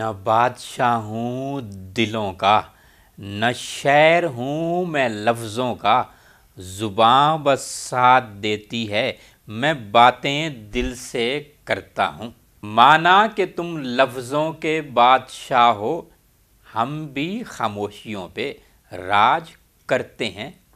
न बादशाह हूँ दिलों का न शहर हूँ मैं लफ्ज़ों का ज़ुबान बस साथ देती है मैं बातें दिल से करता हूँ माना कि तुम लफ्ज़ों के बादशाह हो हम भी खामोशियों पे राज करते हैं